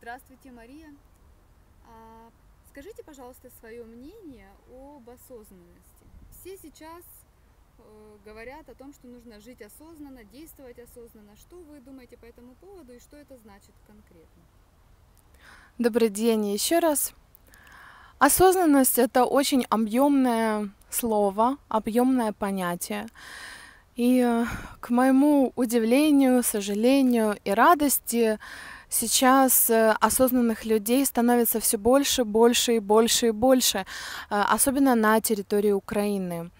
Здравствуйте, Мария. А, скажите, пожалуйста, свое мнение об осознанности. Все сейчас э, говорят о том, что нужно жить осознанно, действовать осознанно. Что вы думаете по этому поводу и что это значит конкретно? Добрый день еще раз. Осознанность это очень объемное слово, объемное понятие. И э, к моему удивлению, сожалению и радости Сейчас э, осознанных людей становится все больше, больше и больше и больше, э, особенно на территории Украины.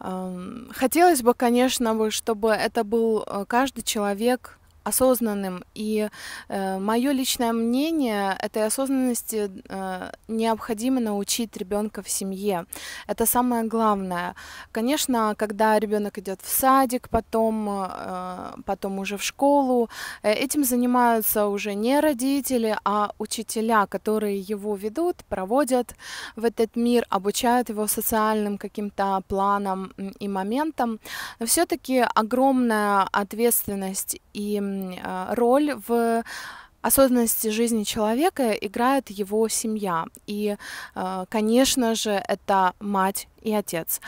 Эм, хотелось бы, конечно, чтобы это был э, каждый человек осознанным. И э, мое личное мнение этой осознанности э, необходимо научить ребенка в семье. Это самое главное. Конечно, когда ребенок идет в садик, потом, э, потом уже в школу, э, этим занимаются уже не родители, а учителя, которые его ведут, проводят в этот мир, обучают его социальным каким-то планам и моментам. Но все-таки огромная ответственность и а, роль в осознанности жизни человека играет его семья. И, а, конечно же, это мать и отец.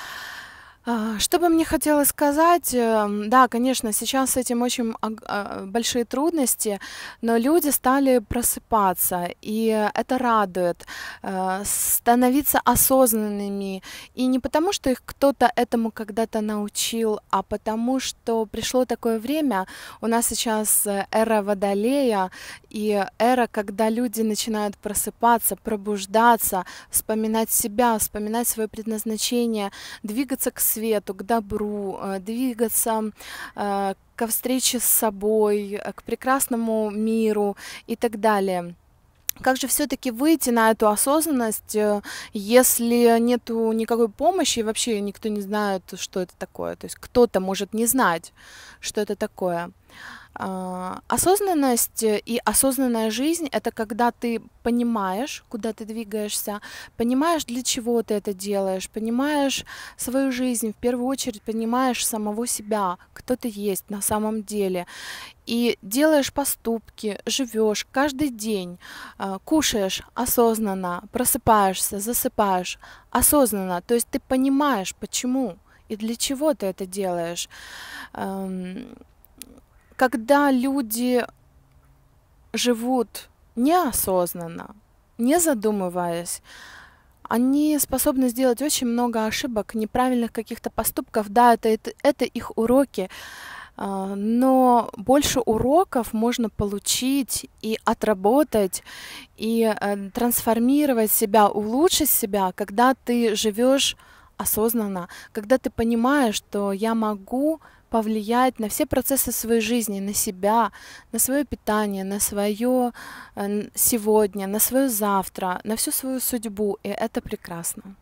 А, что бы мне хотелось сказать, эм, да, конечно, сейчас с этим очень а, большие трудности, но люди стали просыпаться, и это радует, э, становиться осознанными, и не потому, что их кто-то этому когда-то научил, а потому, что пришло такое время, у нас сейчас эра Водолея, и эра, когда люди начинают просыпаться, пробуждаться, вспоминать себя, вспоминать свое предназначение, двигаться к свету, свету, к добру, э, двигаться э, ко встрече с собой, э, к прекрасному миру и так далее. Как же все-таки выйти на эту осознанность, если нету никакой помощи и вообще никто не знает, что это такое? То есть кто-то может не знать, что это такое. А, осознанность э, и осознанная жизнь — это когда ты понимаешь, куда ты двигаешься, понимаешь, для чего ты это делаешь, понимаешь свою жизнь, в первую очередь понимаешь самого себя, кто ты есть на самом деле, и делаешь поступки, живешь каждый день, а, кушаешь осознанно, просыпаешься, засыпаешь осознанно, то есть ты понимаешь, почему и для чего ты это делаешь эм, когда люди живут неосознанно, не задумываясь, они способны сделать очень много ошибок, неправильных каких-то поступков. Да, это, это, это их уроки, а, но больше уроков можно получить и отработать, и э, трансформировать себя, улучшить себя, когда ты живешь осознанно, когда ты понимаешь, что я могу повлиять на все процессы своей жизни, на себя, на свое питание, на свое э, сегодня, на свое завтра, на всю свою судьбу, и это прекрасно.